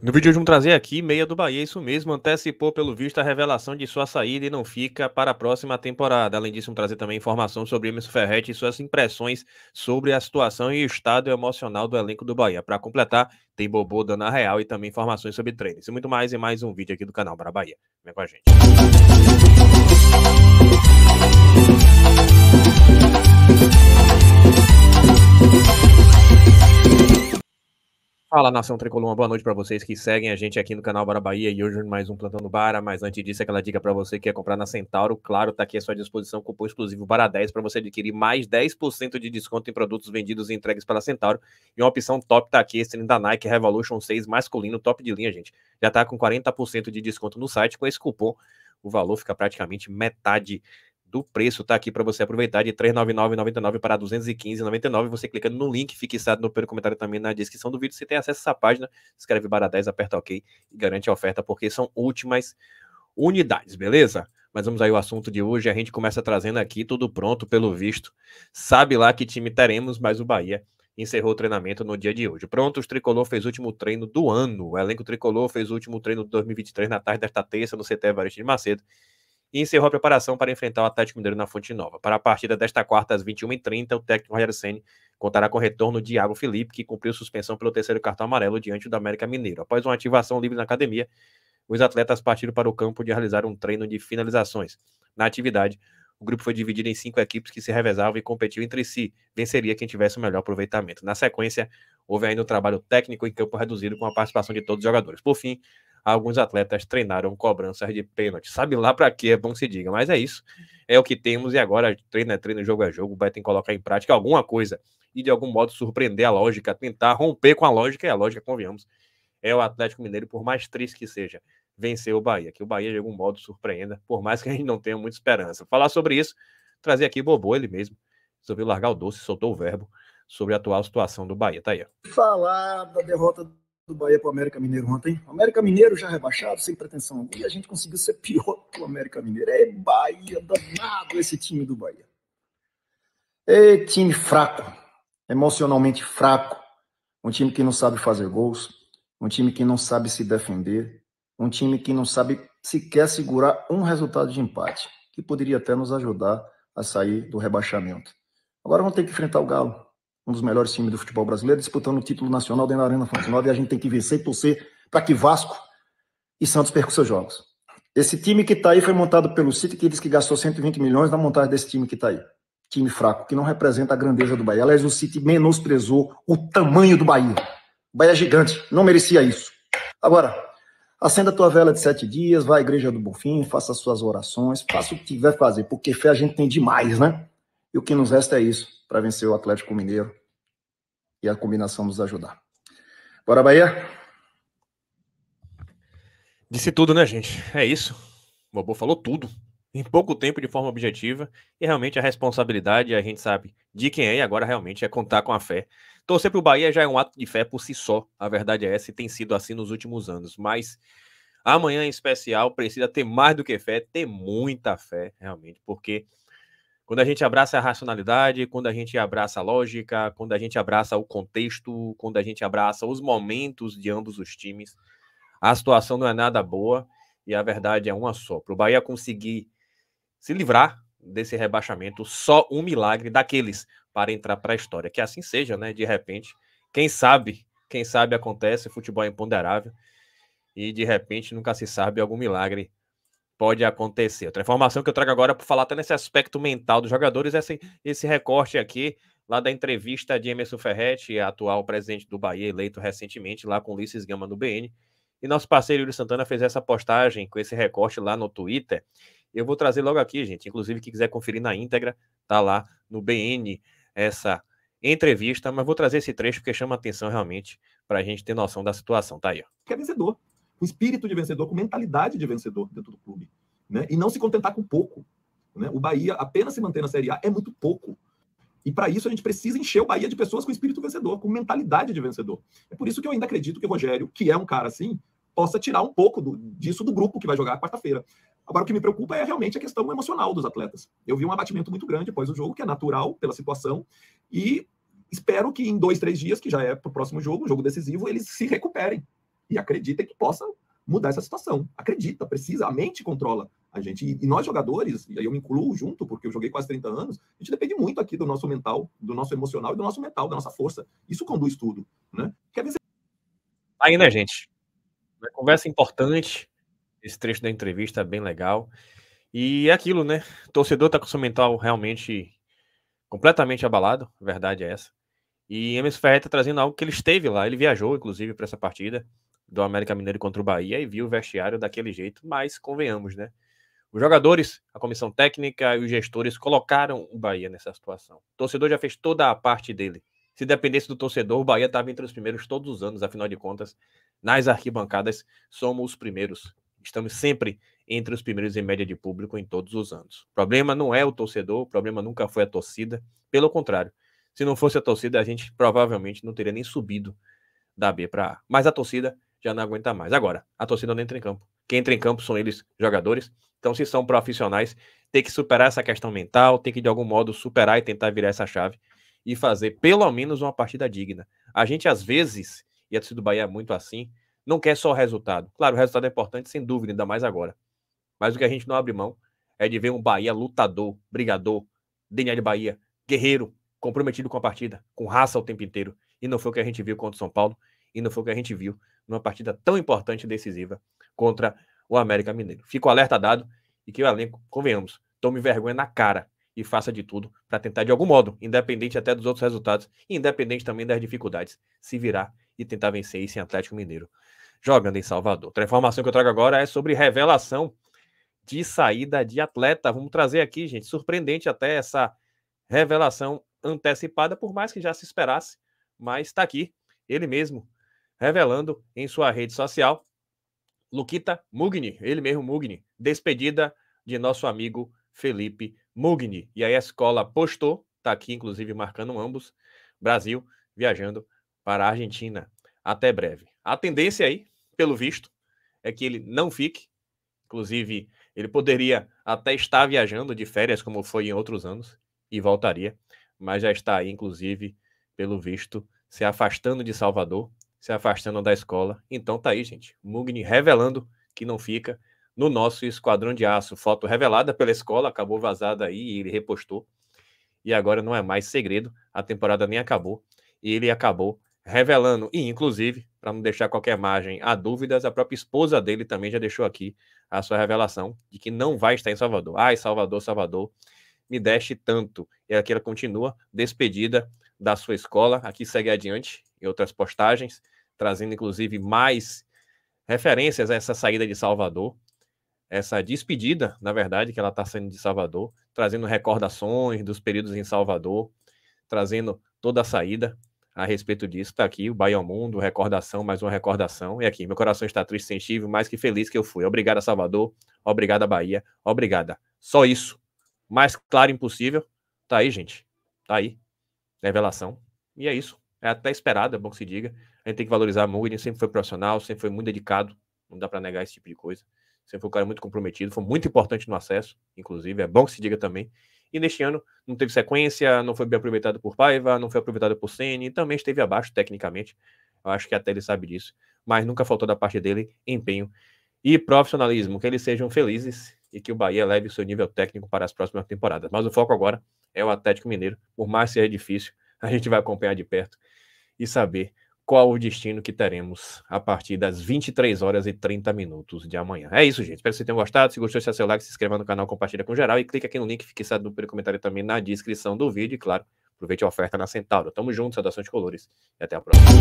No vídeo de vamos trazer aqui, meia do Bahia, isso mesmo, antecipou pelo visto a revelação de sua saída e não fica para a próxima temporada. Além disso, vamos trazer também informação sobre Emerson Ferretti e suas impressões sobre a situação e o estado emocional do elenco do Bahia. Para completar, tem Bobô Dana real e também informações sobre treinos. E muito mais em mais um vídeo aqui do canal Para Bahia. Vem com a gente. Fala nação tricolor, uma boa noite para vocês que seguem a gente aqui no canal Bara Bahia e hoje mais um Plantão no Bara. Mas antes disso, aquela dica para você que quer comprar na Centauro, claro, está aqui à sua disposição cupom exclusivo Bara 10 para você adquirir mais 10% de desconto em produtos vendidos e entregues pela Centauro. E uma opção top está aqui, esse da Nike Revolution 6 masculino, top de linha, gente. Já está com 40% de desconto no site com esse cupom. O valor fica praticamente metade do preço tá aqui para você aproveitar de 399,99 para 215,99. Você clicando no link fixado no primeiro comentário também na descrição do vídeo, você tem acesso a essa página, escreve barra 10, aperta OK e garante a oferta porque são últimas unidades, beleza? Mas vamos aí o assunto de hoje, a gente começa trazendo aqui tudo pronto pelo visto. Sabe lá que time teremos, mas o Bahia encerrou o treinamento no dia de hoje. Pronto, os tricolor fez o último treino do ano. O elenco tricolor fez o último treino de 2023 na tarde desta terça no CT Evaristo de Macedo e encerrou a preparação para enfrentar o Atlético Mineiro na Fonte Nova. Para a partida desta quarta, às 21h30, o técnico Rogério Senni contará com o retorno de Iago Felipe, que cumpriu suspensão pelo terceiro cartão amarelo diante do América Mineiro. Após uma ativação livre na academia, os atletas partiram para o campo de realizar um treino de finalizações. Na atividade, o grupo foi dividido em cinco equipes que se revezavam e competiam entre si. Venceria quem tivesse o melhor aproveitamento. Na sequência, houve ainda um trabalho técnico em campo reduzido com a participação de todos os jogadores. Por fim, alguns atletas treinaram cobranças de pênalti. Sabe lá para que é bom que se diga, mas é isso. É o que temos e agora treino é treino, jogo é jogo, vai ter que colocar em prática alguma coisa e de algum modo surpreender a lógica, tentar romper com a lógica, e a lógica, convenhamos, é o Atlético Mineiro, por mais triste que seja, vencer o Bahia, que o Bahia de algum modo surpreenda, por mais que a gente não tenha muita esperança. Falar sobre isso, trazer aqui Bobô, ele mesmo, resolveu largar o doce, soltou o verbo sobre a atual situação do Bahia. Tá aí. Falar da derrota do Bahia para o América Mineiro ontem. O América Mineiro já rebaixado, sem pretensão alguma. E a gente conseguiu ser pior que o América Mineiro. É Bahia, danado esse time do Bahia. É time fraco, emocionalmente fraco. Um time que não sabe fazer gols. Um time que não sabe se defender. Um time que não sabe sequer segurar um resultado de empate, que poderia até nos ajudar a sair do rebaixamento. Agora vamos ter que enfrentar o Galo um dos melhores times do futebol brasileiro, disputando o título nacional dentro da Arena Fonte Nova, e a gente tem que vencer e torcer para que Vasco e Santos percam seus jogos. Esse time que está aí foi montado pelo City, que diz que gastou 120 milhões na montagem desse time que está aí. Time fraco, que não representa a grandeza do Bahia. Aliás, o City menosprezou o tamanho do Bahia. O Bahia é gigante, não merecia isso. Agora, acenda a tua vela de sete dias, vá à Igreja do Bonfim, faça as suas orações, faça o que tiver fazer, porque fé a gente tem demais, né? E o que nos resta é isso, para vencer o Atlético Mineiro e a combinação nos ajudar. Bora, Bahia? Disse tudo, né, gente? É isso. O Bobo falou tudo. Em pouco tempo, de forma objetiva. E realmente a responsabilidade, a gente sabe de quem é, e agora realmente é contar com a fé. Torcer para o Bahia já é um ato de fé por si só. A verdade é essa e tem sido assim nos últimos anos. Mas amanhã, em especial, precisa ter mais do que fé, ter muita fé, realmente, porque quando a gente abraça a racionalidade, quando a gente abraça a lógica, quando a gente abraça o contexto, quando a gente abraça os momentos de ambos os times, a situação não é nada boa e a verdade é uma só. Para o Bahia conseguir se livrar desse rebaixamento, só um milagre daqueles para entrar para a história. Que assim seja, né? De repente, quem sabe, quem sabe acontece, futebol é imponderável e de repente nunca se sabe algum milagre pode acontecer. Outra informação que eu trago agora para falar até nesse aspecto mental dos jogadores é esse, esse recorte aqui lá da entrevista de Emerson Ferretti, atual presidente do Bahia, eleito recentemente lá com Ulisses Gama no BN. E nosso parceiro Yuri Santana fez essa postagem com esse recorte lá no Twitter. Eu vou trazer logo aqui, gente. Inclusive, quem quiser conferir na íntegra, tá lá no BN essa entrevista. Mas vou trazer esse trecho porque chama atenção realmente para a gente ter noção da situação. Tá aí. Ó. Que é vencedor com espírito de vencedor, com mentalidade de vencedor dentro do clube. Né? E não se contentar com pouco. Né? O Bahia apenas se manter na Série A é muito pouco. E para isso a gente precisa encher o Bahia de pessoas com espírito vencedor, com mentalidade de vencedor. É por isso que eu ainda acredito que o Rogério, que é um cara assim, possa tirar um pouco do, disso do grupo que vai jogar quarta-feira. Agora, o que me preocupa é realmente a questão emocional dos atletas. Eu vi um abatimento muito grande após o jogo, que é natural pela situação, e espero que em dois, três dias, que já é para o próximo jogo, jogo decisivo, eles se recuperem, e acredita que possa mudar essa situação. Acredita, precisa, a mente controla a gente. E, e, nós jogadores, e aí eu me incluo junto, porque eu joguei quase 30 anos, a gente depende muito aqui do nosso mental, do nosso emocional e do nosso mental, da nossa força. Isso conduz tudo, né? Quer dizer... Aí, né, gente? Uma conversa importante, esse trecho da entrevista é bem legal. E é aquilo, né? O torcedor tá com seu mental realmente completamente abalado, a verdade é essa. E Emerson Ferreira tá trazendo algo que ele esteve lá, ele viajou, inclusive, para essa partida do América Mineiro contra o Bahia e viu o vestiário daquele jeito, mas convenhamos, né? Os jogadores, a comissão técnica e os gestores colocaram o Bahia nessa situação. O torcedor já fez toda a parte dele. Se dependesse do torcedor, o Bahia estava entre os primeiros todos os anos, afinal de contas, nas arquibancadas somos os primeiros. Estamos sempre entre os primeiros em média de público em todos os anos. O problema não é o torcedor, o problema nunca foi a torcida. Pelo contrário, se não fosse a torcida, a gente provavelmente não teria nem subido da B para A. Mas a torcida já não aguenta mais. Agora, a torcida não entra em campo. Quem entra em campo são eles, jogadores. Então, se são profissionais, tem que superar essa questão mental, tem que de algum modo superar e tentar virar essa chave e fazer pelo menos uma partida digna. A gente às vezes, e a torcida do Bahia é muito assim, não quer só o resultado. Claro, o resultado é importante, sem dúvida, ainda mais agora. Mas o que a gente não abre mão é de ver um Bahia lutador, brigador, DNA de Bahia, guerreiro, comprometido com a partida, com raça o tempo inteiro. E não foi o que a gente viu contra o São Paulo, e não foi o que a gente viu numa partida tão importante e decisiva contra o América Mineiro. Fico alerta dado e que o elenco, convenhamos, tome vergonha na cara e faça de tudo para tentar, de algum modo, independente até dos outros resultados, independente também das dificuldades, se virar e tentar vencer esse Atlético Mineiro jogando em Salvador. Outra informação que eu trago agora é sobre revelação de saída de atleta. Vamos trazer aqui, gente, surpreendente até essa revelação antecipada, por mais que já se esperasse, mas está aqui, ele mesmo, revelando em sua rede social Luquita Mugni, ele mesmo Mugni, despedida de nosso amigo Felipe Mugni. E aí a escola postou, está aqui inclusive marcando ambos, Brasil viajando para a Argentina. Até breve. A tendência aí, pelo visto, é que ele não fique. Inclusive, ele poderia até estar viajando de férias, como foi em outros anos, e voltaria. Mas já está aí, inclusive, pelo visto, se afastando de Salvador se afastando da escola. Então tá aí, gente. Mugni revelando que não fica no nosso Esquadrão de Aço. Foto revelada pela escola, acabou vazada aí e ele repostou. E agora não é mais segredo, a temporada nem acabou. E ele acabou revelando. E, inclusive, para não deixar qualquer margem a dúvidas, a própria esposa dele também já deixou aqui a sua revelação de que não vai estar em Salvador. Ai, Salvador, Salvador, me deste tanto. E aqui ela continua despedida da sua escola. Aqui segue adiante em outras postagens, trazendo inclusive mais referências a essa saída de Salvador, essa despedida, na verdade, que ela está saindo de Salvador, trazendo recordações dos períodos em Salvador, trazendo toda a saída a respeito disso. Está aqui o Bahia ao Mundo, recordação, mais uma recordação. E aqui, meu coração está triste, sensível, mais que feliz que eu fui. Obrigada, Salvador. Obrigada, Bahia. Obrigada. Só isso. Mais claro impossível. Tá aí, gente. Tá aí revelação. É e é isso. É até esperado, é bom que se diga. A gente tem que valorizar a Ele sempre foi profissional, sempre foi muito dedicado. Não dá para negar esse tipo de coisa. Sempre foi um cara muito comprometido. Foi muito importante no acesso, inclusive. É bom que se diga também. E neste ano não teve sequência, não foi bem aproveitado por Paiva, não foi aproveitado por e também esteve abaixo tecnicamente. Eu acho que até ele sabe disso. Mas nunca faltou da parte dele empenho e profissionalismo. Que eles sejam felizes e que o Bahia leve seu nível técnico para as próximas temporadas. Mas o foco agora é o Atlético Mineiro. Por mais que seja difícil, a gente vai acompanhar de perto e saber qual o destino que teremos a partir das 23 horas e 30 minutos de amanhã. É isso, gente. Espero que vocês tenham gostado. Se gostou, deixa seu like, se inscreva no canal, compartilha com geral e clique aqui no link, fique sabendo pelo comentário também na descrição do vídeo. E claro, aproveite a oferta na Centauro. Tamo junto, saudações de colores e até a próxima.